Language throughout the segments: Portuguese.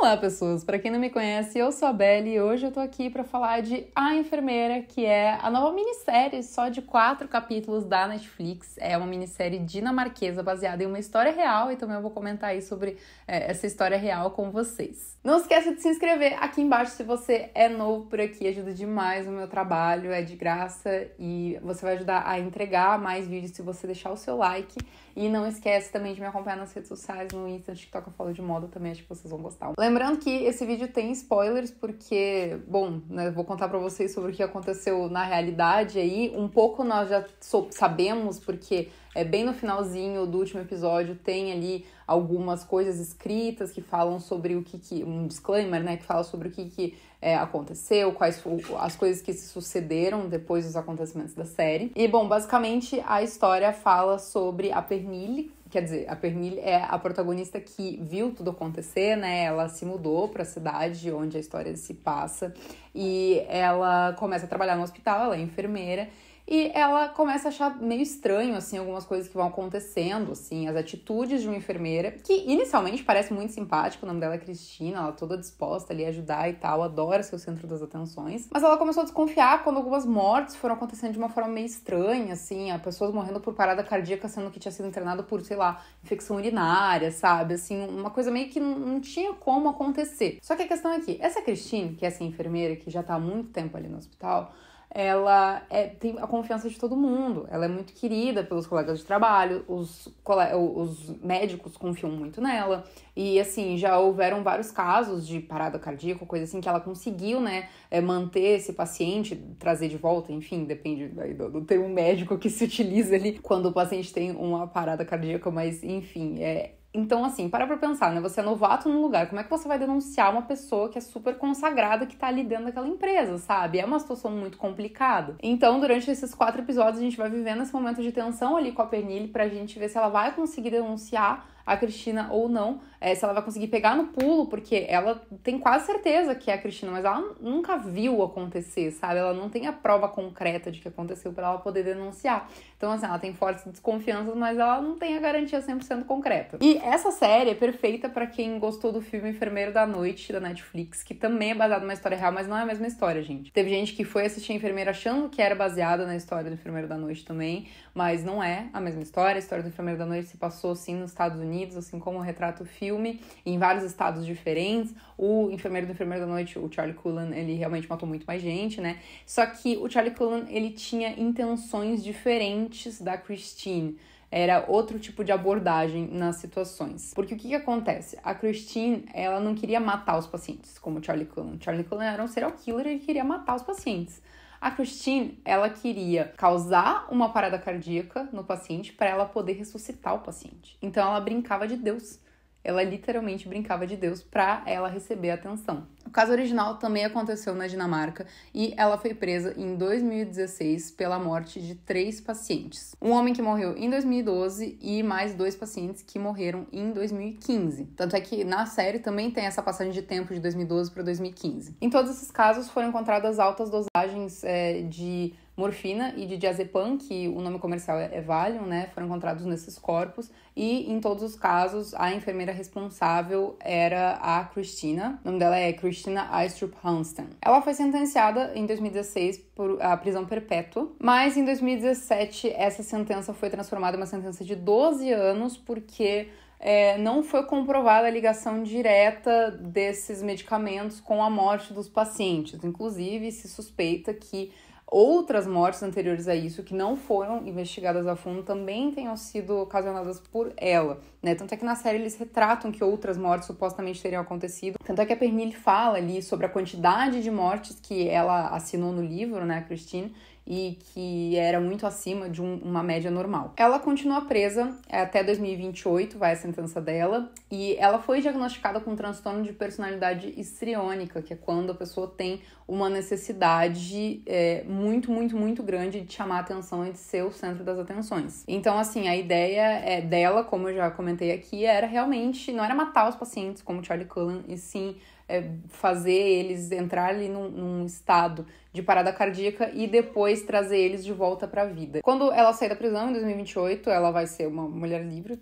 Olá, pessoas! Para quem não me conhece, eu sou a Belle e hoje eu tô aqui para falar de A Enfermeira, que é a nova minissérie só de quatro capítulos da Netflix. É uma minissérie dinamarquesa baseada em uma história real e então também eu vou comentar aí sobre é, essa história real com vocês. Não esqueça de se inscrever aqui embaixo se você é novo por aqui, ajuda demais o meu trabalho, é de graça e você vai ajudar a entregar mais vídeos se você deixar o seu like. E não esquece também de me acompanhar nas redes sociais, no Insta, no TikTok, eu falo de moda também, acho que vocês vão gostar. Lembrando que esse vídeo tem spoilers, porque, bom, né, vou contar para vocês sobre o que aconteceu na realidade aí. Um pouco nós já sabemos, porque é bem no finalzinho do último episódio tem ali algumas coisas escritas que falam sobre o que. que um disclaimer, né? Que fala sobre o que, que é, aconteceu, quais as coisas que se sucederam depois dos acontecimentos da série. E, bom, basicamente a história fala sobre a Pernille, quer dizer, a Pernille é a protagonista que viu tudo acontecer, né? Ela se mudou para a cidade onde a história se passa e ela começa a trabalhar no hospital, ela é enfermeira e ela começa a achar meio estranho, assim, algumas coisas que vão acontecendo, assim, as atitudes de uma enfermeira, que inicialmente parece muito simpática, o nome dela é Cristina, ela toda disposta ali a ajudar e tal, adora ser o centro das atenções. Mas ela começou a desconfiar quando algumas mortes foram acontecendo de uma forma meio estranha, assim, a pessoas morrendo por parada cardíaca, sendo que tinha sido internado por, sei lá, infecção urinária, sabe? Assim, uma coisa meio que não tinha como acontecer. Só que a questão é que essa Cristina, que é essa enfermeira que já tá há muito tempo ali no hospital, ela é, tem a confiança de todo mundo, ela é muito querida pelos colegas de trabalho, os, os médicos confiam muito nela, e assim, já houveram vários casos de parada cardíaca, coisa assim, que ela conseguiu, né, é, manter esse paciente, trazer de volta, enfim, depende do, do termo médico que se utiliza ali quando o paciente tem uma parada cardíaca, mas enfim, é, então, assim, para pra pensar, né? Você é novato num lugar, como é que você vai denunciar uma pessoa que é super consagrada que tá ali dentro daquela empresa, sabe? É uma situação muito complicada. Então, durante esses quatro episódios, a gente vai vivendo esse momento de tensão ali com a Pernille pra gente ver se ela vai conseguir denunciar a Cristina ou não é, se ela vai conseguir pegar no pulo, porque ela tem quase certeza que é a Cristina, mas ela nunca viu acontecer, sabe? Ela não tem a prova concreta de que aconteceu para ela poder denunciar. Então, assim, ela tem fortes desconfianças, mas ela não tem a garantia 100% concreta. E essa série é perfeita para quem gostou do filme Enfermeiro da Noite, da Netflix, que também é baseado numa história real, mas não é a mesma história, gente. Teve gente que foi assistir Enfermeiro achando que era baseada na história do Enfermeiro da Noite também, mas não é a mesma história. A história do Enfermeiro da Noite se passou, assim nos Estados Unidos, assim como o retrato filme filme em vários estados diferentes. O enfermeiro do enfermeiro da noite, o Charlie Cullen, ele realmente matou muito mais gente, né? Só que o Charlie Cullen, ele tinha intenções diferentes da Christine era outro tipo de abordagem nas situações. Porque o que, que acontece? A Christine, ela não queria matar os pacientes, como Charlie Cullen. Charlie Cullen era um serial killer e ele queria matar os pacientes. A Christine, ela queria causar uma parada cardíaca no paciente para ela poder ressuscitar o paciente. Então ela brincava de Deus. Ela literalmente brincava de Deus para ela receber atenção. O caso original também aconteceu na Dinamarca e ela foi presa em 2016 pela morte de três pacientes. Um homem que morreu em 2012 e mais dois pacientes que morreram em 2015. Tanto é que na série também tem essa passagem de tempo de 2012 para 2015. Em todos esses casos foram encontradas altas dosagens é, de morfina e de diazepam, que o nome comercial é, é Valium, né, foram encontrados nesses corpos e em todos os casos a enfermeira responsável era a Cristina. O nome dela é Cristina Eistrup Hansen. Ela foi sentenciada em 2016 por a prisão perpétua, mas em 2017 essa sentença foi transformada em uma sentença de 12 anos porque é, não foi comprovada a ligação direta desses medicamentos com a morte dos pacientes. Inclusive, se suspeita que Outras mortes anteriores a isso, que não foram investigadas a fundo, também tenham sido ocasionadas por ela, né? Tanto é que na série eles retratam que outras mortes supostamente teriam acontecido. Tanto é que a Pernille fala ali sobre a quantidade de mortes que ela assinou no livro, né, Christine, e que era muito acima de um, uma média normal. Ela continua presa até 2028, vai a sentença dela, e ela foi diagnosticada com um transtorno de personalidade histriônica, que é quando a pessoa tem uma necessidade é, muito, muito, muito grande de chamar a atenção e de ser o centro das atenções. Então, assim, a ideia é, dela, como eu já comentei aqui, era realmente, não era matar os pacientes como Charlie Cullen, e sim é, fazer eles entrar ali num, num, estado de parada cardíaca e depois trazer eles de volta para a vida. Quando ela sair da prisão em 2028, ela vai ser uma mulher livre,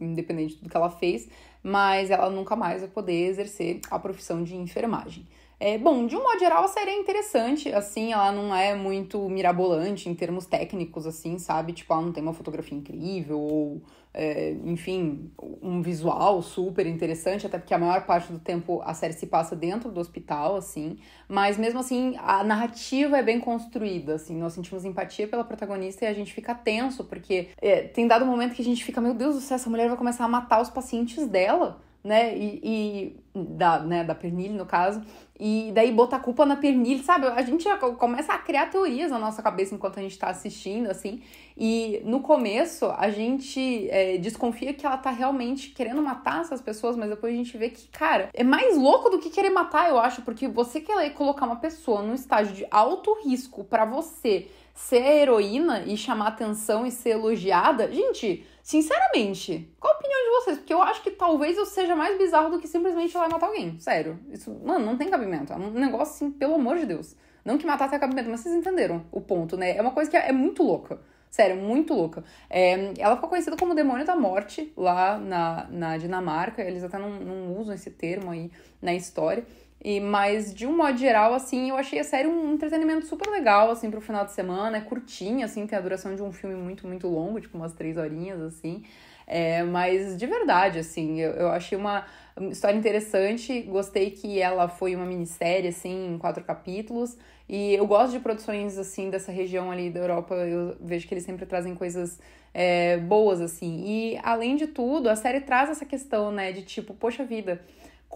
independente do que ela fez, mas ela nunca mais vai poder exercer a profissão de enfermagem. É, bom, de um modo geral, a série é interessante, assim, ela não é muito mirabolante em termos técnicos, assim, sabe? Tipo, ela não tem uma fotografia incrível, ou, é, enfim, um visual super interessante, até porque a maior parte do tempo a série se passa dentro do hospital, assim. Mas mesmo assim, a narrativa é bem construída, assim, nós sentimos empatia pela protagonista e a gente fica tenso, porque é, tem dado um momento que a gente fica, meu Deus do céu, essa mulher vai começar a matar os pacientes dela né? E, e da, né, da Pernille, no caso. E daí botar a culpa na Pernille, sabe? A gente já começa a criar teorias na nossa cabeça enquanto a gente tá assistindo, assim. E no começo, a gente é, desconfia que ela tá realmente querendo matar essas pessoas, mas depois a gente vê que, cara, é mais louco do que querer matar, eu acho, porque você querer colocar uma pessoa num estágio de alto risco para você ser a heroína e chamar atenção e ser elogiada, gente Sinceramente, qual a opinião de vocês? Porque eu acho que talvez eu seja mais bizarro do que simplesmente ir lá matar alguém. Sério. Isso, mano, não tem cabimento. É um negócio assim, pelo amor de Deus. Não que matar tenha cabimento, mas vocês entenderam o ponto, né? É uma coisa que é, é muito louca. Sério, muito louca. É, ela ficou conhecida como Demônio da Morte lá na, na Dinamarca. Eles até não, não usam esse termo aí na história. E, mas, de um modo geral, assim, eu achei a série um entretenimento super legal, assim, pro final de semana. É curtinha, assim, tem a duração de um filme muito, muito longo, tipo umas três horinhas, assim. É, mas, de verdade, assim, eu, eu achei uma história interessante. Gostei que ela foi uma minissérie, assim, em quatro capítulos. E eu gosto de produções, assim, dessa região ali da Europa. Eu vejo que eles sempre trazem coisas é, boas, assim. E, além de tudo, a série traz essa questão, né, de tipo, poxa vida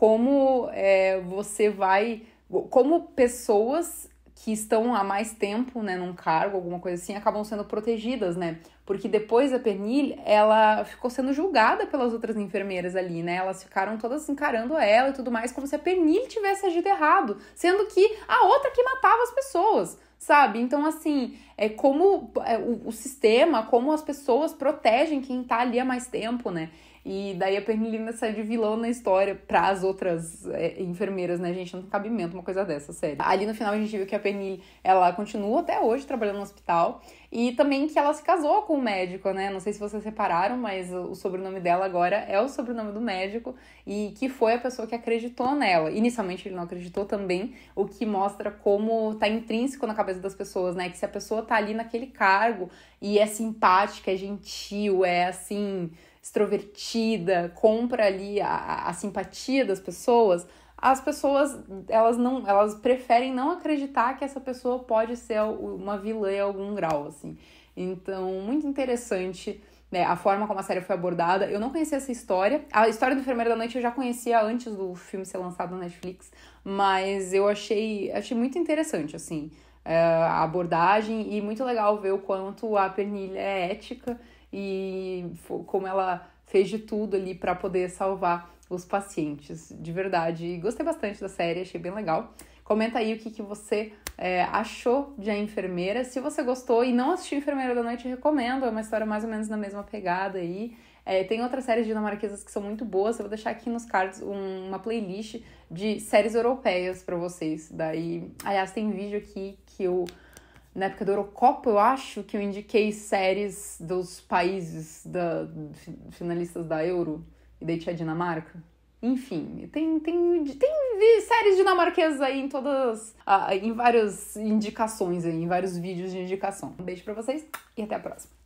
como é, você vai. Como pessoas que estão há mais tempo, né, num cargo, alguma coisa assim, acabam sendo protegidas, né? Porque depois a Pernille, ela ficou sendo julgada pelas outras enfermeiras ali, né? Elas ficaram todas encarando ela e tudo mais, como se a Pernille tivesse agido errado, sendo que a outra que matava as pessoas, sabe? Então, assim, é como é, o, o sistema, como as pessoas protegem quem tá ali há mais tempo, né? E daí a Penilina sai de vilão na história para as outras é, enfermeiras, né, gente? Não tem cabimento uma coisa dessa, sério. Ali no final a gente viu que a Pernil, ela continua até hoje trabalhando no hospital. E também que ela se casou com o médico, né? Não sei se vocês repararam, mas o sobrenome dela agora é o sobrenome do médico e que foi a pessoa que acreditou nela. Inicialmente ele não acreditou também, o que mostra como tá intrínseco na cabeça das pessoas, né? Que se a pessoa tá ali naquele cargo e é simpática, é gentil, é assim extrovertida, compra ali a, a simpatia das pessoas, as pessoas elas não elas preferem não acreditar que essa pessoa pode ser uma vilã em algum grau assim então muito interessante né, a forma como a série foi abordada eu não conhecia essa história a história do enfermeiro da noite eu já conhecia antes do filme ser lançado na Netflix mas eu achei achei muito interessante assim eh, a abordagem e muito legal ver o quanto a pernilha é ética e como ela fez de tudo ali para poder salvar os pacientes. De verdade, gostei bastante da série, achei bem legal. Comenta aí o que, que você é, achou de A Enfermeira. Se você gostou e não assistiu Enfermeira da Noite, recomendo. É uma história mais ou menos na mesma pegada aí. É, tem outras séries dinamarquesas que são muito boas. Eu vou deixar aqui nos cards um, uma playlist de séries europeias para vocês. Daí, aliás, tem vídeo aqui que eu na época do Eurocopa, eu acho, que eu indiquei séries dos países da, finalistas da Euro e daí tinha a Dinamarca. Enfim, tem, tem, tem séries dinamarquesas aí em todas. Ah, em várias indicações aí, em vários vídeos de indicação. Um beijo pra vocês e até a próxima.